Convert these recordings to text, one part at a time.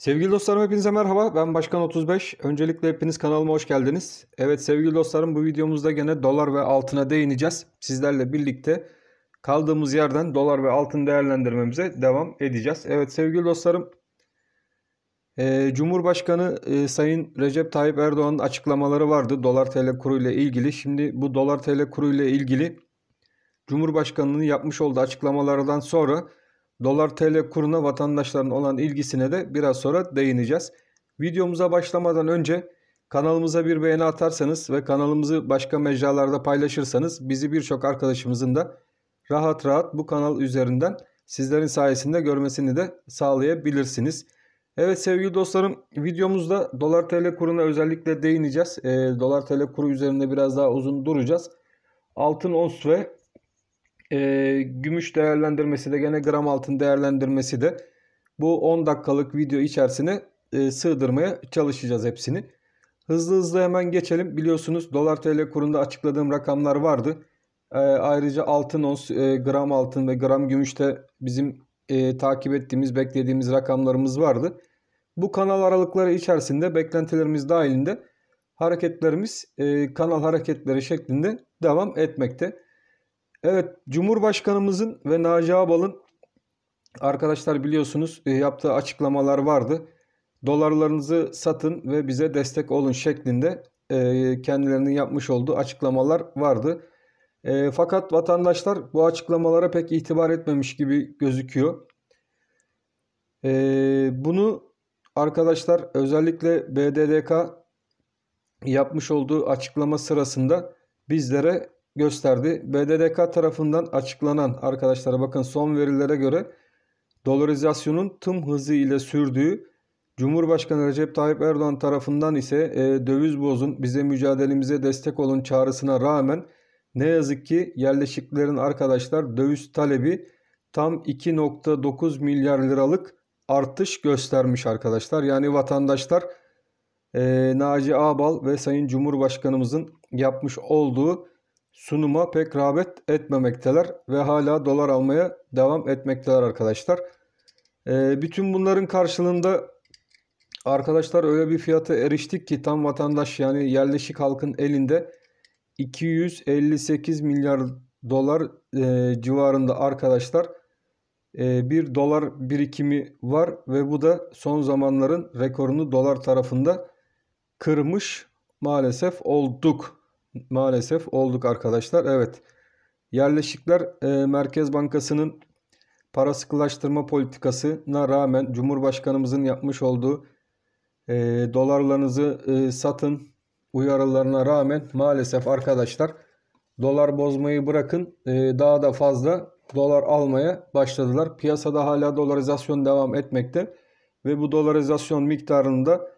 Sevgili dostlarım hepinize merhaba. Ben Başkan 35. Öncelikle hepiniz kanalıma hoş geldiniz. Evet sevgili dostlarım bu videomuzda gene dolar ve altına değineceğiz. Sizlerle birlikte kaldığımız yerden dolar ve altın değerlendirmemize devam edeceğiz. Evet sevgili dostlarım e, Cumhurbaşkanı e, Sayın Recep Tayyip Erdoğan'ın açıklamaları vardı dolar tl kuru ile ilgili. Şimdi bu dolar tl kuru ile ilgili Cumhurbaşkanı'nın yapmış olduğu açıklamalardan sonra Dolar TL kuruna vatandaşların olan ilgisine de biraz sonra değineceğiz. Videomuza başlamadan önce kanalımıza bir beğeni atarsanız ve kanalımızı başka mecralarda paylaşırsanız bizi birçok arkadaşımızın da rahat rahat bu kanal üzerinden sizlerin sayesinde görmesini de sağlayabilirsiniz. Evet sevgili dostlarım videomuzda dolar tl kuruna özellikle değineceğiz. E, dolar tl kuru üzerinde biraz daha uzun duracağız. Altın ons ve e, gümüş değerlendirmesi de gene gram altın değerlendirmesi de bu 10 dakikalık video içerisine e, sığdırmaya çalışacağız hepsini. Hızlı hızlı hemen geçelim. Biliyorsunuz dolar tl kurunda açıkladığım rakamlar vardı. E, ayrıca altın ons, e, gram altın ve gram gümüşte bizim e, takip ettiğimiz, beklediğimiz rakamlarımız vardı. Bu kanal aralıkları içerisinde beklentilerimiz dahilinde hareketlerimiz e, kanal hareketleri şeklinde devam etmekte. Evet, Cumhurbaşkanımızın ve Naci Ağbal'ın arkadaşlar biliyorsunuz e, yaptığı açıklamalar vardı. Dolarlarınızı satın ve bize destek olun şeklinde e, kendilerinin yapmış olduğu açıklamalar vardı. E, fakat vatandaşlar bu açıklamalara pek itibar etmemiş gibi gözüküyor. Bunu arkadaşlar özellikle BDDK yapmış olduğu açıklama sırasında bizlere gösterdi. BDDK tarafından açıklanan arkadaşlar bakın son verilere göre dolarizasyonun tüm hızı ile sürdüğü Cumhurbaşkanı Recep Tayyip Erdoğan tarafından ise e, döviz bozun bize mücadelemize destek olun çağrısına rağmen ne yazık ki yerleşiklerin arkadaşlar döviz talebi tam 2.9 milyar liralık artış göstermiş arkadaşlar. Yani vatandaşlar e, Naci Ağbal ve Sayın Cumhurbaşkanımızın yapmış olduğu sunuma pek rağbet etmemekteler ve hala dolar almaya devam etmekteler arkadaşlar. E, bütün bunların karşılığında arkadaşlar öyle bir fiyata eriştik ki tam vatandaş yani yerleşik halkın elinde 258 milyar dolar e, civarında arkadaşlar e, bir dolar birikimi var ve bu da son zamanların rekorunu dolar tarafında kırmış maalesef olduk. Maalesef olduk arkadaşlar. Evet. Yerleşikler e, Merkez Bankası'nın para sıkılaştırma politikasına rağmen Cumhurbaşkanımızın yapmış olduğu e, dolarlarınızı e, satın uyarılarına rağmen maalesef arkadaşlar dolar bozmayı bırakın e, daha da fazla dolar almaya başladılar. Piyasada hala dolarizasyon devam etmekte ve bu dolarizasyon miktarında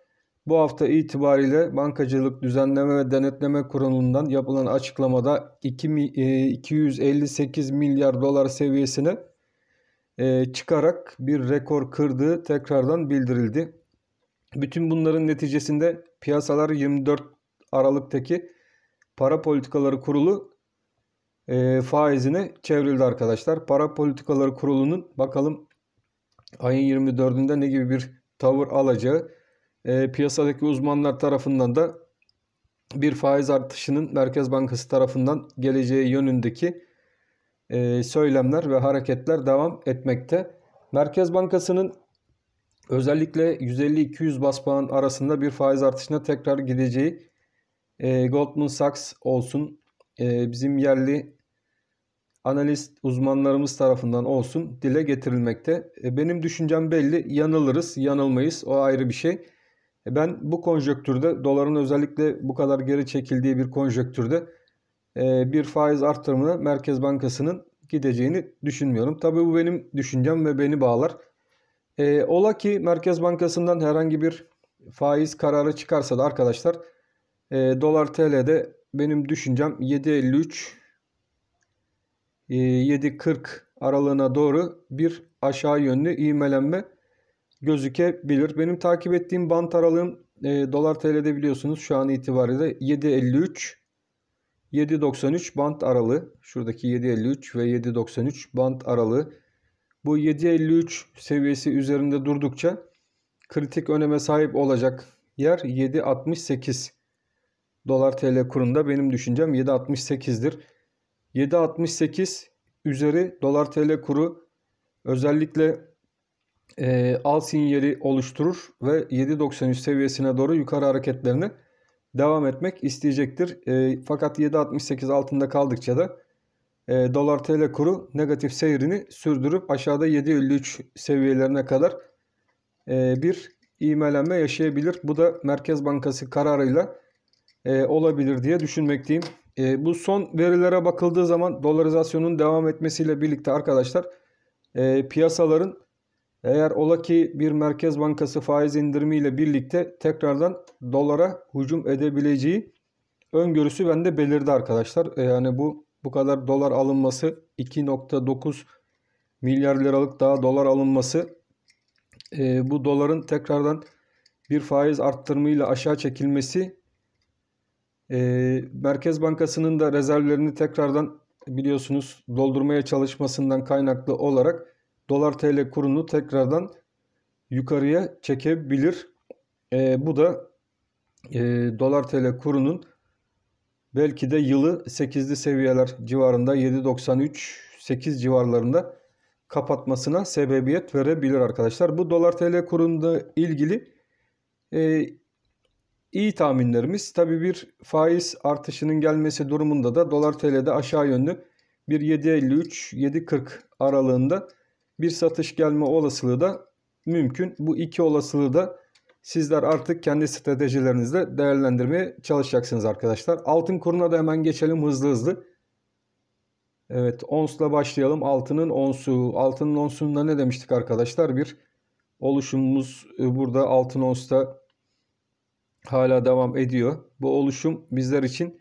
bu hafta itibariyle Bankacılık Düzenleme ve Denetleme Kurulu'ndan yapılan açıklamada 258 e, milyar dolar seviyesine e, çıkarak bir rekor kırdığı tekrardan bildirildi. Bütün bunların neticesinde piyasalar 24 Aralık'taki Para Politikaları Kurulu e, faizine çevrildi arkadaşlar. Para Politikaları Kurulu'nun bakalım ayın 24'ünde ne gibi bir tavır alacağı e, piyasadaki uzmanlar tarafından da bir faiz artışının Merkez Bankası tarafından geleceği yönündeki e, söylemler ve hareketler devam etmekte. Merkez Bankası'nın özellikle 150-200 bas puan arasında bir faiz artışına tekrar gideceği e, Goldman Sachs olsun e, bizim yerli analist uzmanlarımız tarafından olsun dile getirilmekte. E, benim düşüncem belli yanılırız yanılmayız o ayrı bir şey. E ben bu konjöktürde doların özellikle bu kadar geri çekildiği bir konjöktürde e, bir faiz arttırımına Merkez Bankası'nın gideceğini düşünmüyorum. Tabii bu benim düşüncem ve beni bağlar. E, ola ki Merkez Bankası'ndan herhangi bir faiz kararı çıkarsa da arkadaşlar dolar TL'de benim düşüncem 7.53 7.40 aralığına doğru bir aşağı yönlü ivmelenme gözükebilir. Benim takip ettiğim bant aralığım e, dolar TL'de biliyorsunuz şu an itibariyle 7.53 7.93 bant aralığı. Şuradaki 7.53 ve 7.93 bant aralığı. Bu 7.53 seviyesi üzerinde durdukça kritik öneme sahip olacak yer 7.68 dolar TL kurunda benim düşüncem 7.68'dir. 7.68 üzeri dolar TL kuru özellikle e, al sinyali oluşturur ve 7.93 seviyesine doğru yukarı hareketlerini devam etmek isteyecektir. E, fakat 7.68 altında kaldıkça da e, dolar tl kuru negatif seyrini sürdürüp aşağıda 7.53 seviyelerine kadar e, bir imelenme yaşayabilir. Bu da Merkez Bankası kararıyla e, olabilir diye düşünmekteyim. E, bu son verilere bakıldığı zaman dolarizasyonun devam etmesiyle birlikte arkadaşlar e, piyasaların eğer ola ki bir merkez bankası faiz indirimiyle birlikte tekrardan dolara hücum edebileceği öngörüsü bende belirdi arkadaşlar. E, yani bu bu kadar dolar alınması 2.9 milyar liralık daha dolar alınması e, bu doların tekrardan bir faiz arttırımıyla aşağı çekilmesi e, Merkez Bankası'nın da rezervlerini tekrardan biliyorsunuz doldurmaya çalışmasından kaynaklı olarak dolar TL kurunu tekrardan yukarıya çekebilir. E, bu da e, dolar TL kurunun belki de yılı 8'li seviyeler civarında 7.93-8 civarlarında kapatmasına sebebiyet verebilir arkadaşlar. Bu dolar TL kurunda ilgili e, iyi tahminlerimiz. Tabi bir faiz artışının gelmesi durumunda da dolar TL'de aşağı yönlü bir 7.53-7.40 aralığında bir satış gelme olasılığı da mümkün. Bu iki olasılığı da sizler artık kendi stratejilerinizle değerlendirmeye çalışacaksınız arkadaşlar. Altın kuruna da hemen geçelim hızlı hızlı. Evet onsla başlayalım. Altının onsu. Altının onsunda ne demiştik arkadaşlar? Bir oluşumumuz e, burada altın onsta hala devam ediyor. Bu oluşum bizler için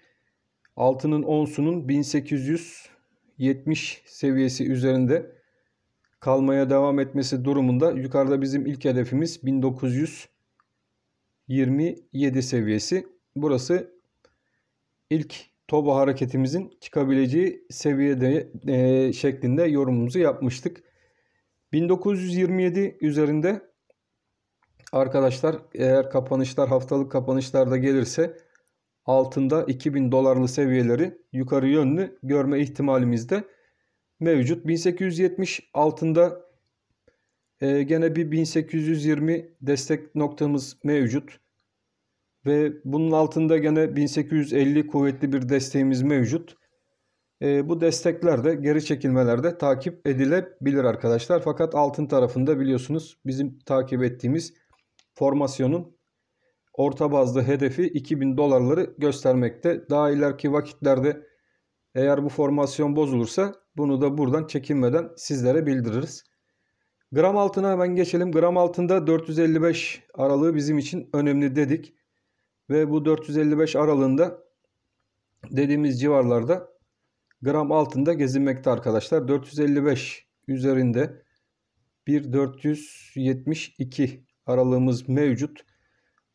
altının onsunun 1870 seviyesi üzerinde kalmaya devam etmesi durumunda yukarıda bizim ilk hedefimiz 1927 seviyesi. Burası ilk Toba hareketimizin çıkabileceği seviyede e, şeklinde yorumumuzu yapmıştık. 1927 üzerinde arkadaşlar eğer kapanışlar haftalık kapanışlarda gelirse altında 2000 dolarlı seviyeleri yukarı yönlü görme ihtimalimizde. de mevcut. 1870 altında e, gene bir 1820 destek noktamız mevcut. Ve bunun altında gene 1850 kuvvetli bir desteğimiz mevcut. E, bu destekler de geri çekilmelerde takip edilebilir arkadaşlar. Fakat altın tarafında biliyorsunuz bizim takip ettiğimiz formasyonun orta bazlı hedefi 2000 dolarları göstermekte. Daha ileriki vakitlerde eğer bu formasyon bozulursa bunu da buradan çekinmeden sizlere bildiririz. Gram altına hemen geçelim. Gram altında 455 aralığı bizim için önemli dedik. Ve bu 455 aralığında dediğimiz civarlarda gram altında gezinmekte arkadaşlar. 455 üzerinde bir 472 aralığımız mevcut.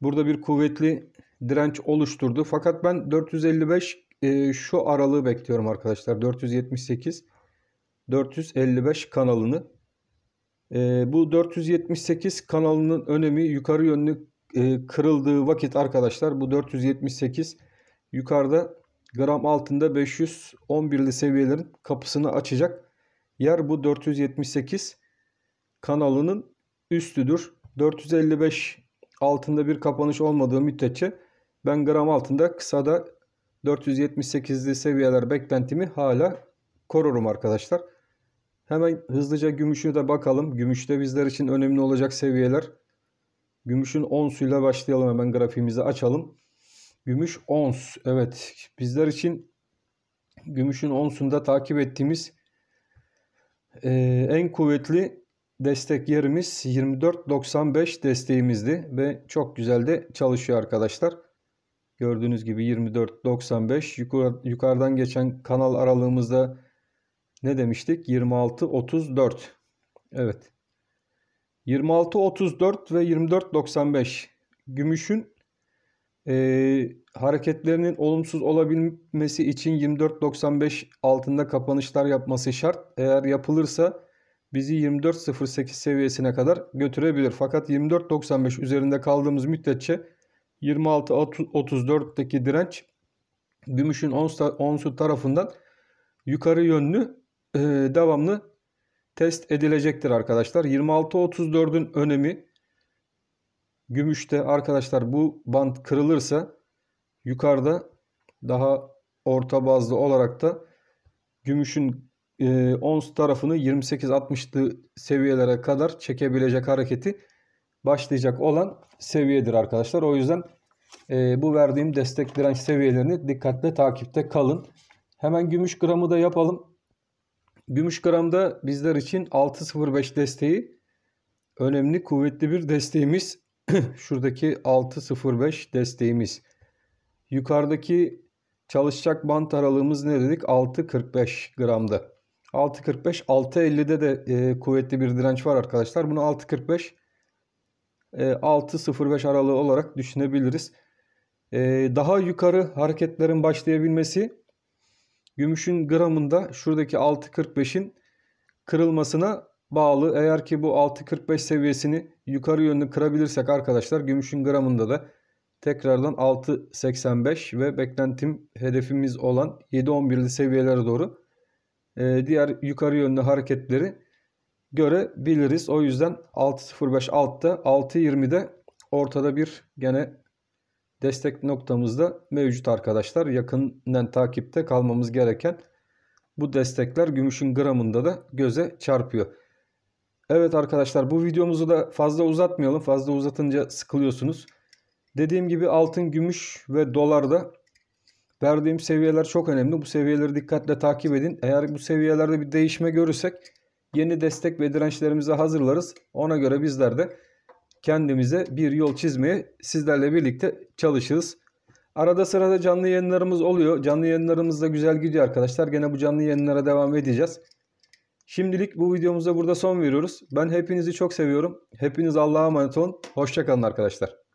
Burada bir kuvvetli direnç oluşturdu. Fakat ben 455 e, şu aralığı bekliyorum arkadaşlar. 478 455 kanalını. E, bu 478 kanalının önemi yukarı yönlü e, kırıldığı vakit arkadaşlar bu 478 yukarıda gram altında 511'li seviyelerin kapısını açacak yer bu 478 kanalının üstüdür. 455 altında bir kapanış olmadığı müddetçe ben gram altında kısa da 478'li seviyeler beklentimi hala korurum arkadaşlar. Hemen hızlıca gümüşü de bakalım. Gümüşte bizler için önemli olacak seviyeler. Gümüşün onsuyla başlayalım hemen grafiğimizi açalım. Gümüş ons. Evet bizler için gümüşün onsunda takip ettiğimiz e, en kuvvetli destek yerimiz 24.95 desteğimizdi ve çok güzel de çalışıyor arkadaşlar. Gördüğünüz gibi 24.95. Yukarı, yukarıdan geçen kanal aralığımızda ne demiştik? 26.34. Evet. 26.34 ve 24.95. Gümüşün e, hareketlerinin olumsuz olabilmesi için 24.95 altında kapanışlar yapması şart. Eğer yapılırsa bizi 24.08 seviyesine kadar götürebilir. Fakat 24.95 üzerinde kaldığımız müddetçe 26-34'teki direnç gümüşün 10 onsu tarafından yukarı yönlü e, devamlı test edilecektir arkadaşlar. 26-34'ün önemi gümüşte arkadaşlar bu band kırılırsa yukarıda daha orta bazlı olarak da gümüşün e, ons tarafını 28-60'lı seviyelere kadar çekebilecek hareketi başlayacak olan seviyedir arkadaşlar. O yüzden e, bu verdiğim destek direnç seviyelerini dikkatle takipte kalın. Hemen gümüş gramı da yapalım. Gümüş gramda bizler için 6.05 desteği önemli kuvvetli bir desteğimiz. Şuradaki 6.05 desteğimiz. Yukarıdaki çalışacak bant aralığımız ne dedik? 6.45 gramda. 6.45 6.50'de de e, kuvvetli bir direnç var arkadaşlar. Bunu 6.45 6.05 e, aralığı olarak düşünebiliriz. E, daha yukarı hareketlerin başlayabilmesi gümüşün gramında şuradaki 6.45'in kırılmasına bağlı. Eğer ki bu 6.45 seviyesini yukarı yönlü kırabilirsek arkadaşlar gümüşün gramında da tekrardan 6.85 ve beklentim hedefimiz olan 7.11'li seviyelere doğru e, diğer yukarı yönlü hareketleri görebiliriz. O yüzden 6.05 altta 6.20'de ortada bir gene destek noktamızda mevcut arkadaşlar. Yakından takipte kalmamız gereken bu destekler gümüşün gramında da göze çarpıyor. Evet arkadaşlar bu videomuzu da fazla uzatmayalım. Fazla uzatınca sıkılıyorsunuz. Dediğim gibi altın, gümüş ve dolarda verdiğim seviyeler çok önemli. Bu seviyeleri dikkatle takip edin. Eğer bu seviyelerde bir değişme görürsek yeni destek ve dirençlerimizi hazırlarız. Ona göre bizler de kendimize bir yol çizmeye sizlerle birlikte çalışırız. Arada sırada canlı yayınlarımız oluyor. Canlı yayınlarımız da güzel gidiyor arkadaşlar. Gene bu canlı yayınlara devam edeceğiz. Şimdilik bu videomuza burada son veriyoruz. Ben hepinizi çok seviyorum. Hepiniz Allah'a emanet olun. Hoşçakalın arkadaşlar.